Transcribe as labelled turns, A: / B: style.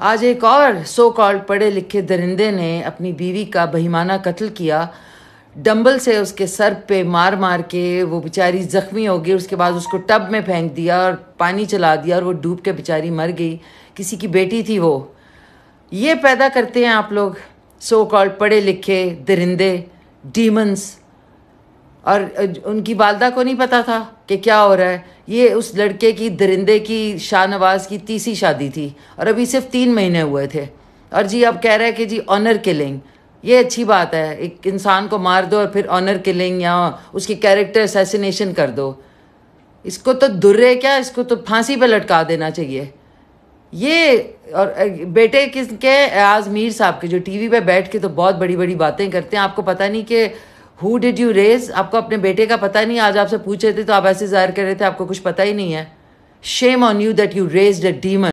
A: आज एक और सो कॉल्ड पढ़े लिखे दरिंदे ने अपनी बीवी का बहिमाना कत्ल किया डंबल से उसके सर पे मार मार के वो बेचारी ज़ख्मी हो गई उसके बाद उसको टब में फेंक दिया और पानी चला दिया और वो डूब के बेचारी मर गई किसी की बेटी थी वो ये पैदा करते हैं आप लोग सो कॉल्ड पढ़े लिखे दरिंदे डीमंस और उनकी वालदा को नहीं पता था कि क्या हो रहा है ये उस लड़के की दरिंदे की शाहनवाज की तीसरी शादी थी और अभी सिर्फ तीन महीने हुए थे और जी अब कह रहे हैं कि जी ऑनर किलिंग ये अच्छी बात है एक इंसान को मार दो और फिर ऑनर किलिंग या उसकी कैरेक्टर असैसिनेशन कर दो इसको तो दुर्रे क्या इसको तो फांसी पे लटका देना चाहिए ये और बेटे किसके आज मीर साहब के जो टीवी पे बैठ के तो बहुत बड़ी बड़ी बातें करते हैं आपको पता नहीं कि हु डिड यू रेज आपको अपने बेटे का पता नहीं आज आपसे पूछ रहे थे तो आप ऐसे जाहिर कर रहे थे आपको कुछ पता ही नहीं है shame on you that you raise the demon